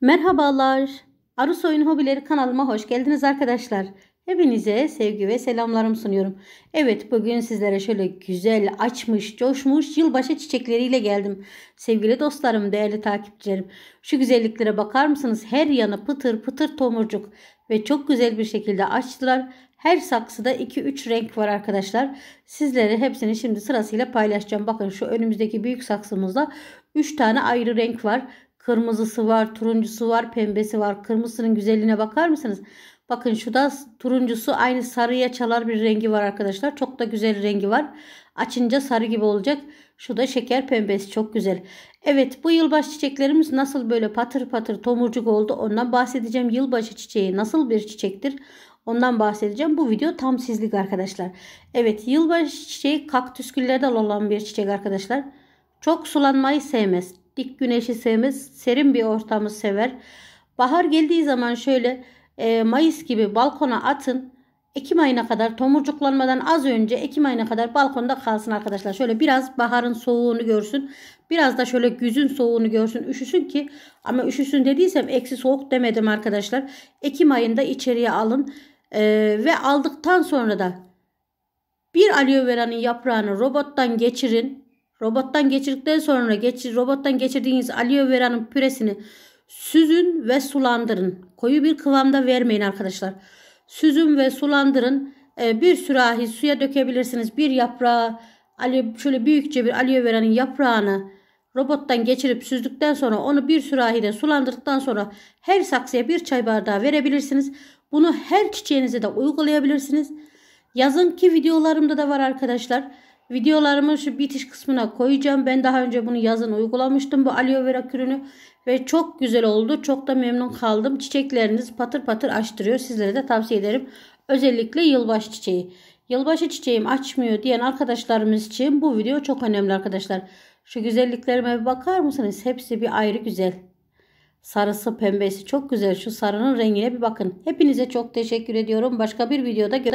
Merhabalar. Arus Oyun Hobileri kanalıma hoş geldiniz arkadaşlar. Hepinize sevgi ve selamlarım sunuyorum. Evet bugün sizlere şöyle güzel, açmış, coşmuş yılbaşı çiçekleriyle geldim. Sevgili dostlarım, değerli takipçilerim. Şu güzelliklere bakar mısınız? Her yanı pıtır pıtır tomurcuk ve çok güzel bir şekilde açtılar. Her saksıda 2-3 renk var arkadaşlar. Sizlere hepsini şimdi sırasıyla paylaşacağım. Bakın şu önümüzdeki büyük saksımızda 3 tane ayrı renk var. Kırmızısı var, turuncusu var, pembesi var. Kırmızısının güzelliğine bakar mısınız? Bakın şu da turuncusu aynı sarıya çalar bir rengi var arkadaşlar. Çok da güzel rengi var. Açınca sarı gibi olacak. Şu da şeker pembesi çok güzel. Evet bu yılbaşı çiçeklerimiz nasıl böyle patır patır tomurcuk oldu ondan bahsedeceğim. Yılbaşı çiçeği nasıl bir çiçektir ondan bahsedeceğim. Bu video tam sizlik arkadaşlar. Evet yılbaşı çiçeği kaktüs güllerden olan bir çiçek arkadaşlar. Çok sulanmayı sevmez dik güneşi sevmez, serin bir ortamı sever. Bahar geldiği zaman şöyle e, Mayıs gibi balkona atın. Ekim ayına kadar tomurcuklanmadan az önce Ekim ayına kadar balkonda kalsın arkadaşlar. Şöyle biraz baharın soğuğunu görsün. Biraz da şöyle güzün soğuğunu görsün. Üşüsün ki ama üşüsün dediysem eksi soğuk demedim arkadaşlar. Ekim ayında içeriye alın. Ee, ve aldıktan sonra da bir aloe vera'nın yaprağını robottan geçirin. Robottan geçirdikten sonra geçir, robottan geçirdiğiniz aloe vera'nın püresini süzün ve sulandırın. Koyu bir kıvamda vermeyin arkadaşlar. Süzün ve sulandırın. Ee, bir sürahi suya dökebilirsiniz. Bir yaprağı şöyle büyükçe bir aloe vera'nın yaprağını robottan geçirip süzdükten sonra onu bir sürahide sulandırdıktan sonra her saksıya bir çay bardağı verebilirsiniz. Bunu her çiçeğinize de uygulayabilirsiniz. Yazın ki videolarımda da var arkadaşlar. Videolarımın şu bitiş kısmına koyacağım. Ben daha önce bunu yazın uygulamıştım bu aloe vera kürünü. Ve çok güzel oldu. Çok da memnun kaldım. Çiçekleriniz patır patır açtırıyor. Sizlere de tavsiye ederim. Özellikle yılbaşı çiçeği. Yılbaşı çiçeğim açmıyor diyen arkadaşlarımız için bu video çok önemli arkadaşlar. Şu güzelliklerime bir bakar mısınız? Hepsi bir ayrı güzel. Sarısı pembesi çok güzel. Şu sarının rengine bir bakın. Hepinize çok teşekkür ediyorum. Başka bir videoda görüşmek